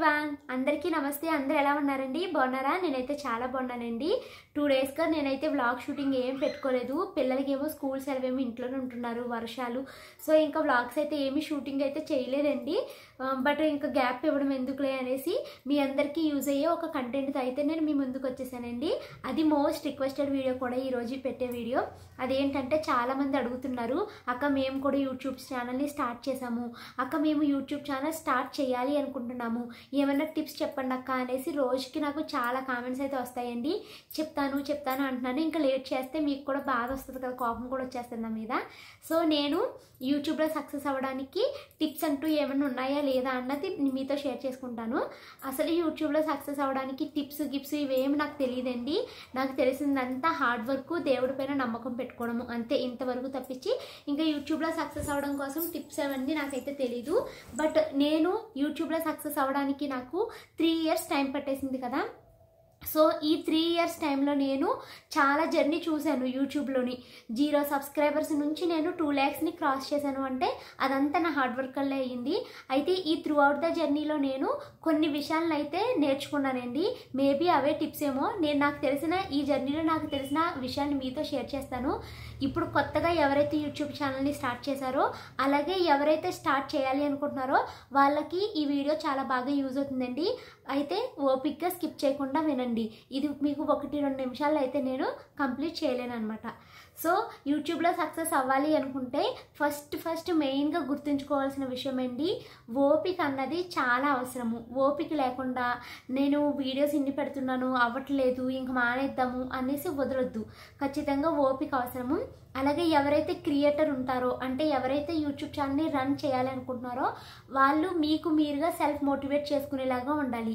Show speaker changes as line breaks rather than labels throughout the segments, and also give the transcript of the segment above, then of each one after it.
everyone అందరికీ నమస్తే అందరు ఎలా ఉన్నారండి బాగున్నారా నేనైతే చాలా బాగున్నానండి టూ డేస్గా నేనైతే వ్లాగ్ షూటింగ్ ఏం పెట్టుకోలేదు పిల్లలకి ఏమో స్కూల్ ఏమో ఇంట్లోనే ఉంటున్నారు వర్షాలు సో ఇంకా వ్లాగ్స్ అయితే ఏమీ షూటింగ్ అయితే చేయలేదండి బట్ ఇంకా గ్యాప్ ఇవ్వడం ఎందుకులే అనేసి మీ అందరికీ యూజ్ అయ్యే ఒక కంటెంట్తో అయితే నేను మీ ముందుకు వచ్చేసానండి అది మోస్ట్ రిక్వెస్టెడ్ వీడియో కూడా ఈరోజు పెట్టే వీడియో అదేంటంటే చాలామంది అడుగుతున్నారు అక్క మేము కూడా యూట్యూబ్ ఛానల్ని స్టార్ట్ చేసాము అక్క మేము యూట్యూబ్ ఛానల్ స్టార్ట్ చేయాలి అనుకుంటున్నాము ఏమైనా టిప్స్ చెప్పండి అక్క అనేసి రోజుకి నాకు చాలా కామెంట్స్ అయితే వస్తాయండి చెప్తాను చెప్తాను అంటున్నాను ఇంకా లేట్ చేస్తే మీకు కూడా బాధ వస్తుంది కదా కోపం కూడా వచ్చేస్తుంది నా మీద సో నేను యూట్యూబ్లో సక్సెస్ అవ్వడానికి టిప్స్ అంటూ ఏమైనా ఉన్నాయా లేదా అన్నది మీతో షేర్ చేసుకుంటాను అసలు యూట్యూబ్లో సక్సెస్ అవ్వడానికి టిప్స్ గిప్స్ ఇవేమి నాకు తెలియదండి నాకు తెలిసిందంతా హార్డ్ వర్క్ దేవుడి పైన నమ్మకం పెట్టుకోవడము అంతే ఇంతవరకు తప్పించి ఇంకా యూట్యూబ్లో సక్సెస్ అవ్వడం కోసం టిప్స్ అవన్నీ నాకైతే తెలీదు బట్ నేను యూట్యూబ్లో సక్సెస్ అవ్వడానికి నాకు త్రీ ఇయర్స్ టైం పట్టేసింది కదా సో ఈ త్రీ ఇయర్స్ టైంలో నేను చాలా జర్నీ చూశాను యూట్యూబ్లోని జీరో సబ్స్క్రైబర్స్ నుంచి నేను టూ ల్యాక్స్ని క్రాస్ చేశాను అంటే అదంతా నా హార్డ్ వర్క్ వల్లే అయ్యింది అయితే ఈ త్రూ అవుట్ ద జర్నీలో నేను కొన్ని విషయాలను అయితే నేర్చుకున్నానండి మేబీ అవే టిప్స్ ఏమో నేను నాకు తెలిసిన ఈ జర్నీలో నాకు తెలిసిన విషయాన్ని మీతో షేర్ చేస్తాను ఇప్పుడు కొత్తగా ఎవరైతే యూట్యూబ్ ఛానల్ని స్టార్ట్ చేశారో అలాగే ఎవరైతే స్టార్ట్ చేయాలి అనుకుంటున్నారో వాళ్ళకి ఈ వీడియో చాలా బాగా యూజ్ అవుతుందండి అయితే ఓపిక్గా స్కిప్ చేయకుండా వినండి ఇది మీకు ఒకటి రెండు నిమిషాలు అయితే నేను కంప్లీట్ చేయలేను అనమాట సో యూట్యూబ్లో సక్సెస్ అవ్వాలి అనుకుంటే ఫస్ట్ ఫస్ట్ మెయిన్గా గుర్తుంచుకోవాల్సిన విషయం ఏంటి ఓపిక అన్నది చాలా అవసరము ఓపిక లేకుండా నేను వీడియోస్ ఇన్ని పెడుతున్నాను అవ్వట్లేదు ఇంక మానేద్దాము అనేసి వదలొద్దు ఖచ్చితంగా ఓపిక అవసరము అలాగే ఎవరైతే క్రియేటర్ ఉంటారో అంటే ఎవరైతే యూట్యూబ్ ఛానల్ని రన్ చేయాలనుకుంటున్నారో వాళ్ళు మీకు మీరుగా సెల్ఫ్ మోటివేట్ చేసుకునేలాగా ఉండాలి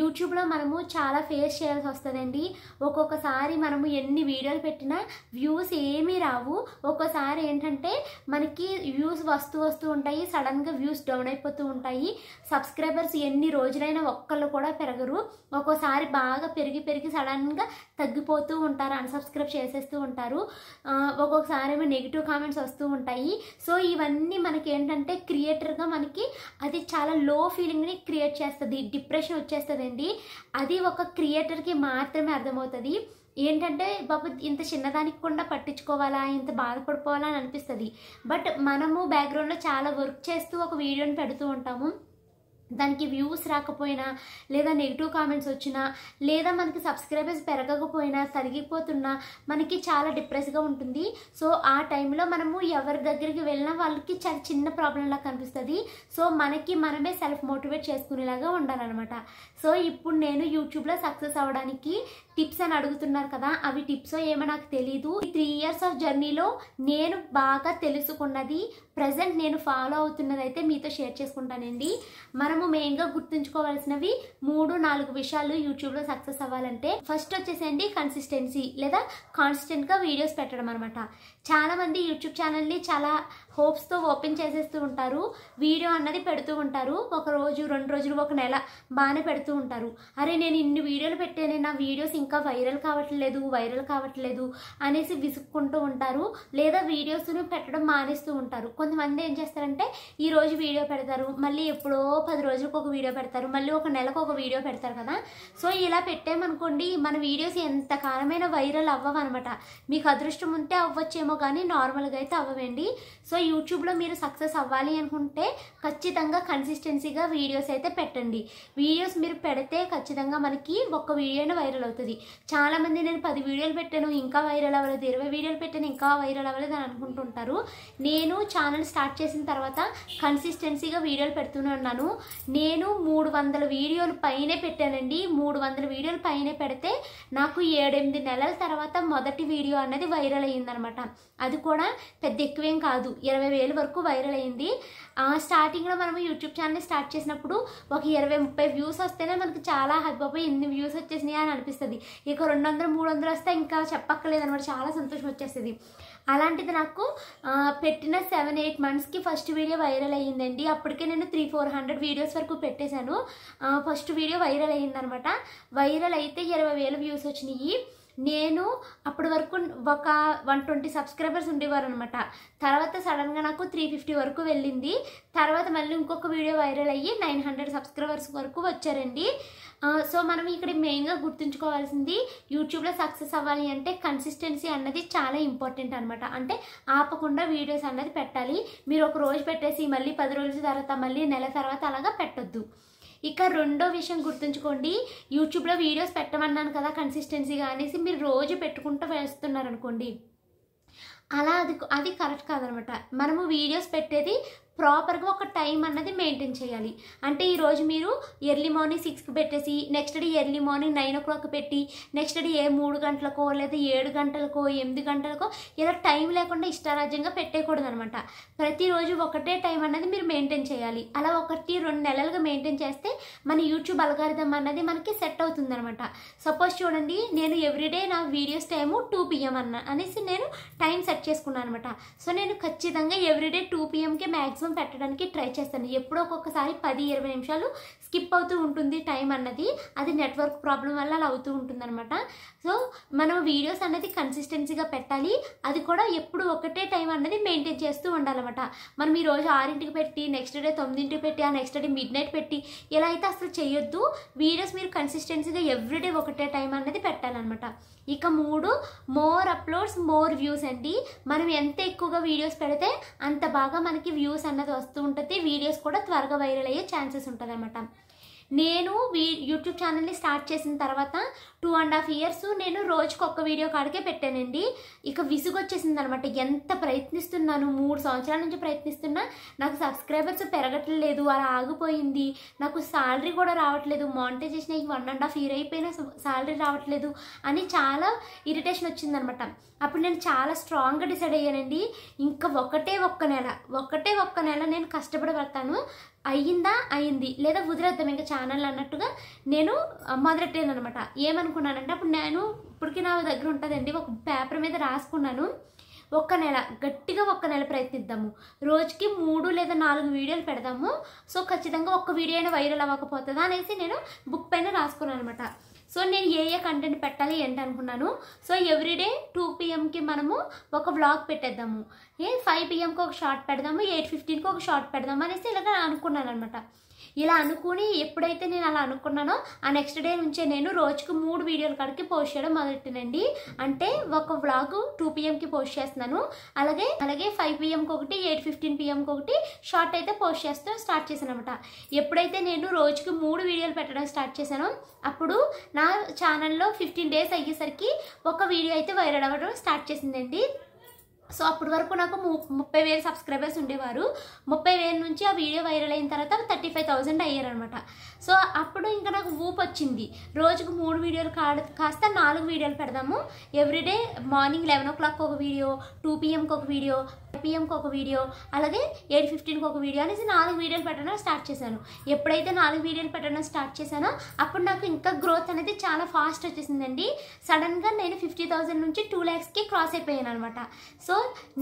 యూట్యూబ్లో మనము చాలా ఫేస్ చేయాల్సి వస్తుందండి ఒక్కొక్కసారి మనము ఎన్ని వీడియోలు పెట్టినా వ్యూస్ ఏమీ రావు ఒక్కోసారి ఏంటంటే మనకి వ్యూస్ వస్తూ వస్తూ ఉంటాయి సడన్గా వ్యూస్ డౌన్ అయిపోతూ ఉంటాయి సబ్స్క్రైబర్స్ ఎన్ని రోజులైనా ఒక్కళ్ళు కూడా పెరగరు ఒక్కోసారి బాగా పెరిగి పెరిగి సడన్గా తగ్గిపోతూ ఉంటారు అన్సబ్స్క్రైబ్ చేసేస్తూ ఉంటారు ఒక్కొక్కసారి ఏమో నెగిటివ్ కామెంట్స్ వస్తూ ఉంటాయి సో ఇవన్నీ మనకి ఏంటంటే క్రియేటర్గా మనకి అది చాలా లో ఫీలింగ్ని క్రియేట్ చేస్తుంది డిప్రెషన్ వచ్చేస్తుందండి అది ఒక క్రియేటర్కి మాత్రమే అర్థమవుతుంది ఏంటంటే బాబు ఇంత చిన్నదానికి కూడా పట్టించుకోవాలా ఇంత బాధపడిపోవాలా అని అనిపిస్తుంది బట్ మనము బ్యాక్గ్రౌండ్లో చాలా వర్క్ చేస్తూ ఒక వీడియోని పెడుతూ ఉంటాము దానికి వ్యూస్ రాకపోయినా లేదా నెగిటివ్ కామెంట్స్ వచ్చినా లేదా మనకి సబ్స్క్రైబర్స్ పెరగకపోయినా తరిగిపోతున్నా మనకి చాలా డిప్రెస్గా ఉంటుంది సో ఆ టైంలో మనము ఎవరి దగ్గరికి వెళ్ళినా వాళ్ళకి చాలా చిన్న ప్రాబ్లంలా కనిపిస్తుంది సో మనకి మనమే సెల్ఫ్ మోటివేట్ చేసుకునేలాగా ఉండాలన్నమాట సో ఇప్పుడు నేను యూట్యూబ్లో సక్సెస్ అవ్వడానికి టిప్స్ అని అడుగుతున్నారు కదా అవి టిప్స్ ఏమో నాకు తెలీదు ఈ త్రీ ఇయర్స్ ఆఫ్ జర్నీలో నేను బాగా తెలుసుకున్నది ప్రజెంట్ నేను ఫాలో అవుతున్నది అయితే మీతో షేర్ చేసుకుంటానండి మనం మనము మెయిన్గా గుర్తుంచుకోవాల్సినవి మూడు నాలుగు విషయాలు యూట్యూబ్లో సక్సెస్ అవ్వాలంటే ఫస్ట్ వచ్చేసండి కన్సిస్టెన్సీ లేదా గా వీడియోస్ పెట్టడం అనమాట చాలా మంది యూట్యూబ్ ఛానల్ని చాలా హోప్స్తో ఓపెన్ చేసేస్తూ ఉంటారు వీడియో అన్నది పెడుతూ ఉంటారు ఒక రోజు రెండు రోజులు ఒక నెల బాగానే పెడుతూ ఉంటారు అరే నేను ఇన్ని వీడియోలు పెట్టానే నా వీడియోస్ ఇంకా వైరల్ కావట్లేదు వైరల్ కావట్లేదు అనేసి విసుక్కుంటూ ఉంటారు లేదా వీడియోస్ను పెట్టడం మానేస్తూ ఉంటారు కొంతమంది ఏం చేస్తారంటే ఈ రోజు వీడియో పెడతారు మళ్ళీ ఎప్పుడో పది రోజులకు ఒక వీడియో పెడతారు మళ్ళీ ఒక నెలకు ఒక వీడియో పెడతారు కదా సో ఇలా పెట్టామనుకోండి మన వీడియోస్ ఎంతకాలమైన వైరల్ అవ్వవు అనమాట మీకు అదృష్టం ఉంటే అవ్వచ్చేమో కానీ నార్మల్గా అయితే అవ్వండి సో యూట్యూబ్లో మీరు సక్సెస్ అవ్వాలి అనుకుంటే ఖచ్చితంగా కన్సిస్టెన్సీగా వీడియోస్ అయితే పెట్టండి వీడియోస్ మీరు పెడితే ఖచ్చితంగా మనకి ఒక్క వీడియోనే వైరల్ అవుతుంది చాలామంది నేను పది వీడియోలు పెట్టాను ఇంకా వైరల్ అవ్వలేదు ఇరవై వీడియోలు పెట్టాను ఇంకా వైరల్ అవ్వలేదు అని అనుకుంటుంటారు నేను ఛానల్ స్టార్ట్ చేసిన తర్వాత కన్సిస్టెన్సీగా వీడియోలు పెడుతున్నాను నేను మూడు వందల వీడియోలు పైనే పెట్టానండి మూడు వందల వీడియోలు పైనే పెడితే నాకు ఏడెనిమిది నెలల తర్వాత మొదటి వీడియో అనేది వైరల్ అయ్యిందనమాట అది కూడా పెద్ద ఎక్కువేం కాదు ఇరవై వేల వరకు వైరల్ అయింది స్టార్టింగ్లో మనం యూట్యూబ్ ఛానల్ స్టార్ట్ చేసినప్పుడు ఒక ఇరవై ముప్పై వ్యూస్ వస్తేనే మనకి చాలా హైపోయి ఎన్ని వ్యూస్ వచ్చేసినాయి అని అనిపిస్తుంది ఇక రెండు వందలు మూడు వందలు వస్తే ఇంకా చెప్పక్కర్లేదు అనమాట చాలా సంతోషం వచ్చేస్తుంది అలాంటిది నాకు పెట్టిన సెవెన్ ఎయిట్ మంత్స్కి ఫస్ట్ వీడియో వైరల్ అయ్యిందండి అప్పటికే నేను త్రీ ఫోర్ హండ్రెడ్ వీడియోస్ వరకు పెట్టేశాను ఫస్ట్ వీడియో వైరల్ అయ్యిందనమాట వైరల్ అయితే ఇరవై వేలు వ్యూస్ వచ్చినాయి నేను అప్పటి వరకు ఒక వన్ ట్వంటీ సబ్స్క్రైబర్స్ ఉండేవారు అనమాట తర్వాత సడన్గా నాకు త్రీ ఫిఫ్టీ వరకు వెళ్ళింది తర్వాత మళ్ళీ ఇంకొక వీడియో వైరల్ అయ్యి నైన్ హండ్రెడ్ సబ్స్క్రైబర్స్ వరకు వచ్చారండి సో మనం ఇక్కడ మెయిన్గా గుర్తుంచుకోవాల్సింది యూట్యూబ్లో సక్సెస్ అవ్వాలి అంటే కన్సిస్టెన్సీ అన్నది చాలా ఇంపార్టెంట్ అనమాట అంటే ఆపకుండా వీడియోస్ అన్నది పెట్టాలి మీరు ఒక రోజు పెట్టేసి మళ్ళీ పది రోజుల తర్వాత మళ్ళీ నెల తర్వాత అలాగా పెట్టొద్దు ఇక రెండో విషయం గుర్తుంచుకోండి యూట్యూబ్లో వీడియోస్ పెట్టమన్నాను కదా కన్సిస్టెన్సీగా అనేసి మీరు రోజు పెట్టుకుంటూ వేస్తున్నారు అనుకోండి అలా అది అది కరెక్ట్ కాదనమాట మనము వీడియోస్ పెట్టేది ప్రాపర్గా ఒక టైం అన్నది మెయింటైన్ చేయాలి అంటే ఈరోజు మీరు ఎర్లీ మార్నింగ్ సిక్స్కి పెట్టేసి next day early morning nine o'clock పెట్టి నెక్స్ట్ డే ఏ మూడు గంటలకో లేదా ఏడు గంటలకో ఎనిమిది గంటలకో ఇలా టైం లేకుండా ఇష్టారాజ్యంగా పెట్టేయకూడదు అనమాట ప్రతిరోజు ఒకటే టైం అన్నది మీరు మెయింటైన్ చేయాలి అలా ఒకటి రెండు నెలలుగా మెయింటైన్ చేస్తే మన యూట్యూబ్ అలగారిదం అన్నది మనకి సెట్ అవుతుందనమాట సపోజ్ చూడండి నేను ఎవ్రీడే నా వీడియోస్ టైము టూ పిఎం అన్న అనేసి నేను టైం సెట్ చేసుకున్నాను అనమాట సో నేను ఖచ్చితంగా ఎవ్రీడే టూ పిఎంకే మ్యాక్సిమం కోసం పెట్టడానికి ట్రై చేస్తాను ఎప్పుడో ఒక్కొక్కసారి పది ఇరవై నిమిషాలు స్కిప్ అవుతూ ఉంటుంది టైం అన్నది అది నెట్వర్క్ ప్రాబ్లం వల్ల అలా అవుతూ ఉంటుందన్నమాట సో మనం వీడియోస్ అనేది కన్సిస్టెన్సీగా పెట్టాలి అది కూడా ఎప్పుడు ఒకటే టైం అన్నది మెయింటైన్ చేస్తూ ఉండాలన్నమాట మనం ఈ రోజు ఆరింటికి పెట్టి నెక్స్ట్ డే తొమ్మిదింటికి పెట్టి ఆ నెక్స్ట్ డే మిడ్ నైట్ పెట్టి ఇలా అయితే అసలు చేయొద్దు వీడియోస్ మీరు కన్సిస్టెన్సీగా ఎవ్రీడే ఒకటే టైం అన్నది పెట్టాలన్నమాట ఇక మూడు మోర్ అప్లోడ్స్ మోర్ వ్యూస్ అండి మనం ఎంత ఎక్కువగా వీడియోస్ పెడితే అంత బాగా మనకి వ్యూస్ అనేది అన్నది వస్తూ ఉంటుంది వీడియోస్ కూడా త్వరగా వైరల్ అయ్యే ఛాన్సెస్ ఉంటుంది నేను వీ యూట్యూబ్ ఛానల్ని స్టార్ట్ చేసిన తర్వాత టూ అండ్ హాఫ్ ఇయర్స్ నేను రోజుకి ఒక్క వీడియో కాడికే పెట్టానండి ఇక విసుగు వచ్చేసింది అనమాట ఎంత ప్రయత్నిస్తున్నాను మూడు సంవత్సరాల నుంచి ప్రయత్నిస్తున్నా నాకు సబ్స్క్రైబర్స్ పెరగట్లేదు అలా ఆగిపోయింది నాకు శాలరీ కూడా రావట్లేదు మానిటైజేషన్ అయ్యి వన్ అండ్ హాఫ్ ఇయర్ అయిపోయినా శాలరీ రావట్లేదు అని చాలా ఇరిటేషన్ వచ్చిందనమాట అప్పుడు నేను చాలా స్ట్రాంగ్గా డిసైడ్ అయ్యానండి ఇంకా ఒకటే ఒక్క నెల ఒకటే ఒక్క నెల నేను కష్టపడి పడతాను అయ్యిందా అయింది లేదా వదిలేద్దాం ఇంకా ఛానల్ అన్నట్టుగా నేను మొదలెట్టాను అనమాట ఏమనుకు అంటే అప్పుడు నేను ఇప్పటికీ నా దగ్గర ఉంటుందండి ఒక పేపర్ మీద రాసుకున్నాను ఒక్క నెల గట్టిగా ఒక్క నెల ప్రయత్నిద్దాము రోజుకి మూడు లేదా నాలుగు వీడియోలు పెడదాము సో ఖచ్చితంగా ఒక్క వీడియో అయినా వైరల్ అవ్వకపోతుందా అనేసి నేను బుక్ పైన రాసుకున్నాను అనమాట సో నేను ఏ ఏ కంటెంట్ పెట్టాలి ఏంటి అనుకున్నాను సో ఎవ్రీడే టూ పిఎంకి మనము ఒక బ్లాగ్ పెట్టేద్దాము ఏ ఫైవ్ పిఎంకి ఒక షార్ట్ పెడదాము ఎయిట్ ఫిఫ్టీన్కి ఒక షార్ట్ పెడదాము అనేసి ఇలాగ అనుకున్నాను అనమాట ఇలా అనుకుని ఎప్పుడైతే నేను అలా అనుకున్నానో ఆ నెక్స్ట్ డే నుంచే నేను రోజుకు మూడు వీడియోలు కాడికి పోస్ట్ చేయడం మొదలెట్టినండి అంటే ఒక వ్లాగ్ టూ పిఎంకి పోస్ట్ చేస్తున్నాను అలాగే అలాగే ఫైవ్ పిఎంకి ఒకటి ఎయిట్ ఫిఫ్టీన్ పిఎంకి ఒకటి షార్ట్ అయితే పోస్ట్ చేస్తూ స్టార్ట్ చేశాను అనమాట ఎప్పుడైతే నేను రోజుకి మూడు వీడియోలు పెట్టడం స్టార్ట్ చేశానో అప్పుడు నా ఛానల్లో ఫిఫ్టీన్ డేస్ అయ్యేసరికి ఒక వీడియో అయితే వైరల్ అవ్వడం స్టార్ట్ చేసిందండి సో అప్పటి వరకు నాకు ముప్పై వేలు సబ్స్క్రైబర్స్ ఉండేవారు ముప్పై వేల నుంచి ఆ వీడియో వైరల్ అయిన తర్వాత థర్టీ ఫైవ్ థౌజండ్ అయ్యారనమాట సో అప్పుడు ఇంకా నాకు ఊపు వచ్చింది రోజుకు మూడు వీడియోలు కాస్త నాలుగు వీడియోలు పెడదాము everyday morning eleven o'clock ఒక వీడియో టూ పిఎంకి ఒక వీడియో పిఎంకి ఒక వీడియో అలాగే ఎయిట్ ఫిఫ్టీన్కి ఒక వీడియో అనేసి నాలుగు వీడియోలు పెట్టడం స్టార్ట్ చేశాను ఎప్పుడైతే నాలుగు వీడియోలు పెట్టడం స్టార్ట్ చేశానో అప్పుడు నాకు ఇంకా గ్రోత్ అనేది చాలా ఫాస్ట్ వచ్చేసిందండి సడన్గా నేను ఫిఫ్టీ థౌజండ్ నుంచి టూ ల్యాక్స్కి క్రాస్ అయిపోయాను అనమాట సో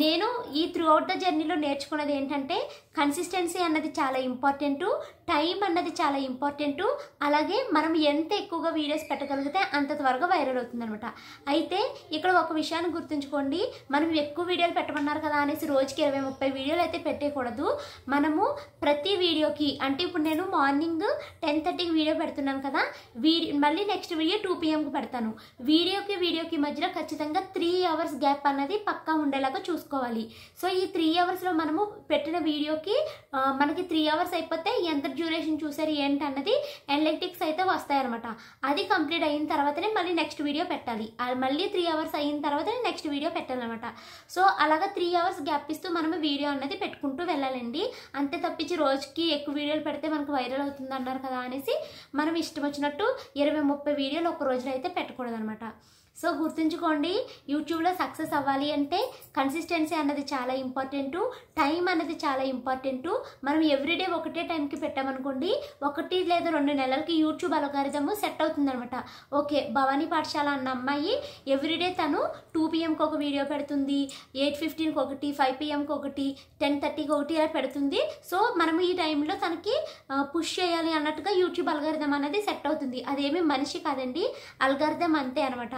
నేను ఈ త్రూ అవుట్ ద జర్నీలో నేర్చుకున్నది ఏంటంటే కన్సిస్టెన్సీ అన్నది చాలా ఇంపార్టెంటు టైం అన్నది చాలా ఇంపార్టెంట్ అలాగే మనం ఎంత ఎక్కువగా వీడియోస్ పెట్టగలిగితే అంత త్వరగా వైరల్ అవుతుందనమాట అయితే ఇక్కడ ఒక విషయాన్ని గుర్తుంచుకోండి మనం ఎక్కువ వీడియోలు పెట్టమన్నారు కదా అనేసి రోజుకి ఇరవై ముప్పై వీడియోలు అయితే పెట్టేయకూడదు మనము ప్రతి వీడియోకి అంటే ఇప్పుడు నేను మార్నింగ్ టెన్ థర్టీకి వీడియో పెడుతున్నాను కదా వీడి మళ్ళీ నెక్స్ట్ వీడియో టూ పిఎంకి పెడతాను వీడియోకి వీడియోకి మధ్యలో ఖచ్చితంగా త్రీ అవర్స్ గ్యాప్ అన్నది పక్కా ఉండేలాగా చూసుకోవాలి సో ఈ త్రీ అవర్స్లో మనము పెట్టిన వీడియోకి మనకి త్రీ అవర్స్ అయిపోతే ఎంత డ్యూరేషన్ చూసారు ఏంటి అన్నది ఎనలెటిక్స్ అయితే వస్తాయన్నమాట అది కంప్లీట్ అయిన తర్వాతనే మళ్ళీ నెక్స్ట్ వీడియో పెట్టాలి మళ్ళీ త్రీ అవర్స్ అయిన తర్వాతనే నెక్స్ట్ వీడియో పెట్టాలన్నమాట సో అలాగ త్రీ అవర్స్ గ్యాప్ ఇస్తూ మనము వీడియో అన్నది పెట్టుకుంటూ వెళ్ళాలండి అంతే తప్పించి రోజుకి ఎక్కువ వీడియోలు పెడితే మనకు వైరల్ అవుతుంది అన్నారు కదా అనేసి మనం ఇష్టం వచ్చినట్టు ఇరవై ముప్పై వీడియోలు ఒక రోజులో అయితే పెట్టకూడదనమాట సో గుర్తుంచుకోండి యూట్యూబ్లో సక్సెస్ అవ్వాలి అంటే కన్సిస్టెన్సీ అన్నది చాలా ఇంపార్టెంటు టైం అన్నది చాలా ఇంపార్టెంటు మనం ఎవ్రీడే ఒకటే టైంకి పెట్టామనుకోండి ఒకటి లేదా రెండు నెలలకి యూట్యూబ్ అలగారిదము సెట్ అవుతుందనమాట ఓకే భవానీ పాఠశాల అన్న అమ్మాయి ఎవ్రీడే తను టూ పిఎంకి ఒక వీడియో పెడుతుంది ఎయిట్ ఫిఫ్టీన్కి ఒకటి ఫైవ్ పిఎంకి ఒకటి టెన్ థర్టీకి ఒకటి ఇలా పెడుతుంది సో మనం ఈ టైంలో తనకి పుష్ చేయాలి అన్నట్టుగా యూట్యూబ్ అలగారిదం అనేది సెట్ అవుతుంది అదేమి మనిషి కాదండి అల్గారిథం అంతే అనమాట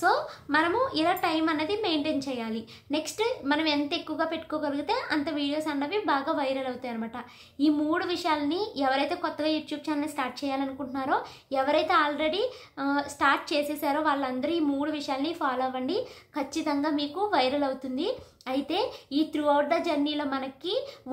సో మనము ఇలా టైం అనేది మెయింటైన్ చేయాలి నెక్స్ట్ మనం ఎంత ఎక్కువగా పెట్టుకోగలిగితే అంత వీడియోస్ అన్నవి బాగా వైరల్ అవుతాయి అనమాట ఈ మూడు విషయాలని ఎవరైతే కొత్తగా యూట్యూబ్ ఛానల్ స్టార్ట్ చేయాలనుకుంటున్నారో ఎవరైతే ఆల్రెడీ స్టార్ట్ చేసేసారో వాళ్ళందరూ ఈ మూడు విషయాల్ని ఫాలో అవ్వండి ఖచ్చితంగా మీకు వైరల్ అవుతుంది అయితే ఈ త్రూ అవుట్ ద జర్నీలో మనకి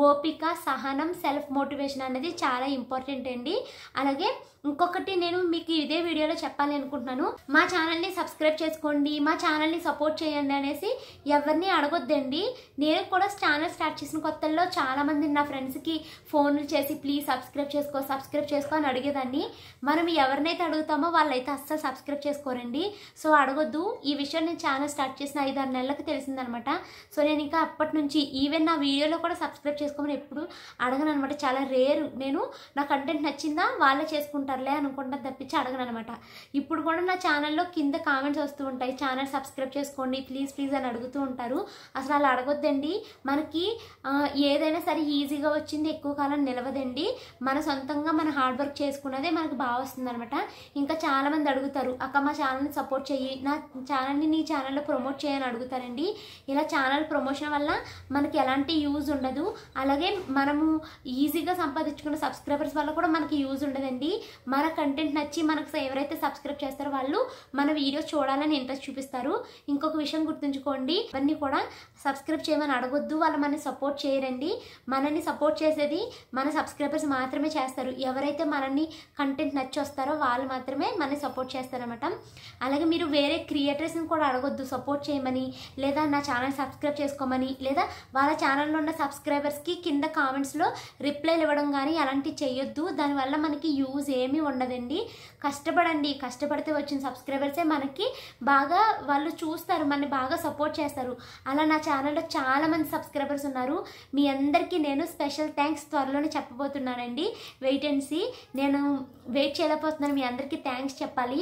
ఓపిక సహనం సెల్ఫ్ మోటివేషన్ అనేది చాలా ఇంపార్టెంట్ అండి అలాగే ఇంకొకటి నేను మీకు ఇదే వీడియోలో చెప్పాలి అనుకుంటున్నాను మా ఛానల్ని సబ్స్క్రైబ్ చేసుకోండి మా ఛానల్ని సపోర్ట్ చేయండి అనేసి ఎవరిని అడగొద్దండి నేను కూడా ఛానల్ స్టార్ట్ చేసిన కొత్తల్లో చాలామంది నా ఫ్రెండ్స్కి ఫోన్లు చేసి ప్లీజ్ సబ్స్క్రైబ్ చేసుకో సబ్స్క్రైబ్ చేసుకో అని అడిగేదాన్ని మనం ఎవరినైతే అడుగుతామో వాళ్ళైతే అస్సలు సబ్స్క్రైబ్ చేసుకోరండి సో అడగొద్దు ఈ విషయం నేను ఛానల్ స్టార్ట్ చేసిన ఐదారు నెలలకు తెలిసిందనమాట సో సో నేను ఇంకా అప్పటి నుంచి ఈవెన్ నా వీడియోలో కూడా సబ్స్క్రైబ్ చేసుకోమని ఎప్పుడు అడగను అనమాట చాలా రేరు నేను నా కంటెంట్ నచ్చిందా వాళ్ళే చేసుకుంటారులే అనుకుంటా తప్పించి అడగను అనమాట ఇప్పుడు కూడా నా ఛానల్లో కింద కామెంట్స్ వస్తూ ఉంటాయి ఛానల్ సబ్స్క్రైబ్ చేసుకోండి ప్లీజ్ ప్లీజ్ అని అడుగుతూ ఉంటారు అసలు అలా అడగొద్దండి మనకి ఏదైనా సరే ఈజీగా వచ్చింది ఎక్కువ కాలం నిలవదండి మన సొంతంగా మన హార్డ్ వర్క్ చేసుకున్నదే మనకు బాగా వస్తుంది అనమాట ఇంకా చాలామంది అడుగుతారు అక్క మా ఛానల్ని సపోర్ట్ చెయ్యి నా ఛానల్ని నీ ఛానల్లో ప్రమోట్ చేయని అడుగుతారండి ఇలా ఛానల్ ప్రమోషన్ వల్ల మనకి ఎలాంటి యూజ్ ఉండదు అలాగే మనము ఈజీగా సంపాదించుకున్న సబ్స్క్రైబర్స్ వల్ల కూడా మనకి యూజ్ ఉండదండి మన కంటెంట్ నచ్చి మనకు ఎవరైతే సబ్స్క్రైబ్ చేస్తారో వాళ్ళు మన వీడియోస్ చూడాలని ఇంట్రెస్ట్ చూపిస్తారు ఇంకొక విషయం గుర్తుంచుకోండి ఇవన్నీ కూడా సబ్స్క్రైబ్ చేయమని అడగొద్దు వాళ్ళు మనని సపోర్ట్ చేయరండి మనల్ని సపోర్ట్ చేసేది మన సబ్స్క్రైబర్స్ మాత్రమే చేస్తారు ఎవరైతే మనల్ని కంటెంట్ నచ్చి వస్తారో వాళ్ళు మాత్రమే మనల్ని సపోర్ట్ చేస్తారనమాట అలాగే మీరు వేరే క్రియేటర్స్ని కూడా అడగొద్దు సపోర్ట్ చేయమని లేదా నా ఛానల్ సబ్స్క్రైబ్ చేసుకోమని లేదా వాళ్ళ ఛానల్లో ఉన్న సబ్స్క్రైబర్స్కి కింద కామెంట్స్లో రిప్లైలు ఇవ్వడం కానీ అలాంటివి చేయొద్దు దానివల్ల మనకి యూజ్ ఏమీ ఉండదండి కష్టపడండి కష్టపడితే వచ్చిన సబ్స్క్రైబర్సే మనకి బాగా వాళ్ళు చూస్తారు మనని బాగా సపోర్ట్ చేస్తారు అలా నా ఛానల్లో చాలామంది సబ్స్క్రైబర్స్ ఉన్నారు మీ అందరికీ నేను స్పెషల్ థ్యాంక్స్ త్వరలోనే చెప్పబోతున్నానండి వెయిట్ అండ్ సీ నేను వెయిట్ చేయలేకపోతున్నాను మీ అందరికీ థ్యాంక్స్ చెప్పాలి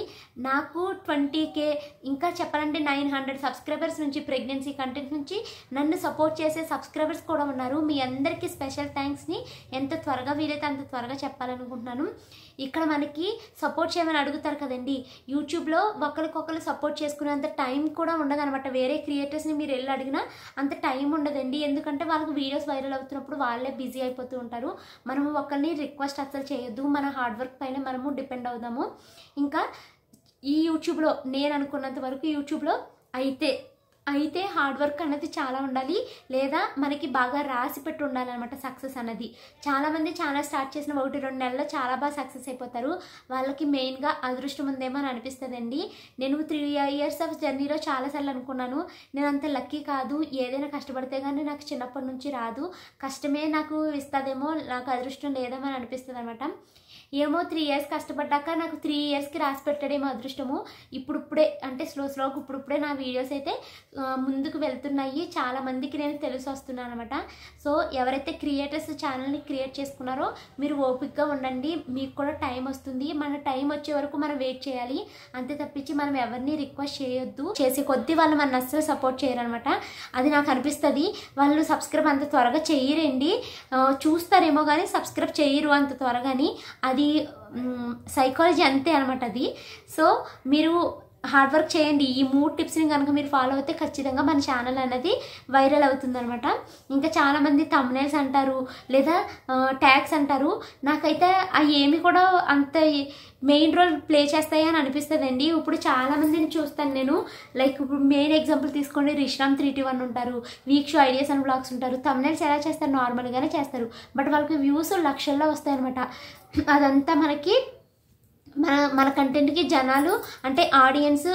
నాకు ట్వంటీ కే ఇంకా చెప్పాలంటే నైన్ హండ్రెడ్ సబ్స్క్రైబర్స్ నుంచి ప్రెగ్నెన్సీ కంటెంట్ నుంచి నన్ను సపోర్ట్ చేసే సబ్స్క్రైబర్స్ కూడా ఉన్నారు మీ అందరికీ స్పెషల్ థ్యాంక్స్ని ఎంత త్వరగా వీలైతే అంత త్వరగా చెప్పాలనుకుంటున్నాను ఇక్కడ మనకి సపోర్ట్ చేయమని అడుగుతారు కదండి యూట్యూబ్లో ఒకరికొకరు సపోర్ట్ చేసుకునేంత టైం కూడా ఉండదనమాట వేరే క్రియేటర్స్ని మీరు వెళ్ళి అడిగినా అంత టైం ఉండదండి ఎందుకంటే వాళ్ళకి వీడియోస్ వైరల్ అవుతున్నప్పుడు వాళ్ళే బిజీ అయిపోతూ ఉంటారు మనం ఒకరిని రిక్వెస్ట్ అసలు చేయొద్దు మన హార్డ్ వర్క్ పై పైన మనము డిపెండ్ అవుదాము ఇంకా ఈ యూట్యూబ్లో నేను అనుకున్నంత వరకు యూట్యూబ్లో అయితే అయితే హార్డ్ వర్క్ అన్నది చాలా ఉండాలి లేదా మనకి బాగా రాసి పెట్టి ఉండాలన్నమాట సక్సెస్ అన్నది చాలామంది ఛానల్ స్టార్ట్ చేసిన ఒకటి రెండు నెలల్లో చాలా బాగా సక్సెస్ అయిపోతారు వాళ్ళకి మెయిన్గా అదృష్టం ఉందేమో అని అనిపిస్తుందండి నేను త్రీ ఇయర్స్ ఆఫ్ జర్నీలో చాలాసార్లు అనుకున్నాను నేను అంత లక్కీ కాదు ఏదైనా కష్టపడితే కానీ నాకు చిన్నప్పటి నుంచి రాదు కష్టమే నాకు ఇస్తుందేమో నాకు అదృష్టం లేదేమో అని అనిపిస్తుంది అనమాట ఏమో త్రీ ఇయర్స్ కష్టపడ్డాక నాకు త్రీ ఇయర్స్కి రాసి పెట్టడేమో అదృష్టము ఇప్పుడిప్పుడే అంటే స్లో స్లోకి ఇప్పుడిప్పుడే నా వీడియోస్ అయితే ముందుకు వెళ్తున్నాయి చాలామందికి నేను తెలిసి వస్తున్నాను అనమాట సో ఎవరైతే క్రియేటర్స్ ఛానల్ని క్రియేట్ చేసుకున్నారో మీరు ఓపిక్గా ఉండండి మీకు కూడా టైం వస్తుంది మన టైం వచ్చే వరకు మనం వెయిట్ చేయాలి అంతే తప్పించి మనం ఎవరిని రిక్వెస్ట్ చేయొద్దు చేసే కొద్దీ వాళ్ళు మన అస్సలు సపోర్ట్ చేయరనమాట అది నాకు అనిపిస్తుంది వాళ్ళు సబ్స్క్రైబ్ అంత త్వరగా చేయరండి చూస్తారేమో కానీ సబ్స్క్రైబ్ చేయరు అంత త్వరగాని అది అది సైకాలజీ అంతే అనమాట అది సో మీరు హార్డ్ వర్క్ చేయండి ఈ మూడు టిప్స్ని కనుక మీరు ఫాలో అయితే ఖచ్చితంగా మన ఛానల్ అనేది వైరల్ అవుతుందనమాట ఇంకా చాలామంది తమ్నేల్స్ అంటారు లేదా ట్యాగ్స్ అంటారు నాకైతే అవి ఏమి కూడా అంత మెయిన్ రోల్ ప్లే చేస్తాయి అని అండి ఇప్పుడు చాలామందిని చూస్తాను నేను లైక్ ఇప్పుడు మెయిన్ ఎగ్జాంపుల్ తీసుకోండి రిష్రామ్ త్రీ టీ వన్ ఉంటారు వీక్షు ఐడియాస్ అండ్ బ్లాగ్స్ ఉంటారు తమ్నేల్స్ ఎలా చేస్తారు నార్మల్గానే చేస్తారు బట్ వాళ్ళకి వ్యూస్ లక్షల్లో అనమాట అదంతా మనకి మన మన కంటెంట్కి జనాలు అంటే ఆడియన్స్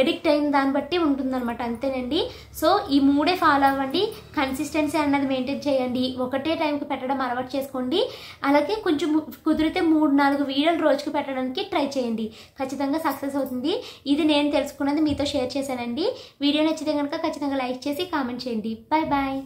ఎడిక్ట్ అయిన దాన్ని బట్టి అనమాట అంతేనండి సో ఈ మూడే ఫాలో అవ్వండి కన్సిస్టెన్సీ అన్నది మెయింటైన్ చేయండి ఒకటే టైంకి పెట్టడం అలవాటు చేసుకోండి అలాగే కొంచెం కుదిరితే మూడు నాలుగు వీడియోలు రోజుకి పెట్టడానికి ట్రై చేయండి ఖచ్చితంగా సక్సెస్ అవుతుంది ఇది నేను తెలుసుకున్నది మీతో షేర్ చేశానండి వీడియో నచ్చితే కనుక ఖచ్చితంగా లైక్ చేసి కామెంట్ చేయండి బాయ్ బాయ్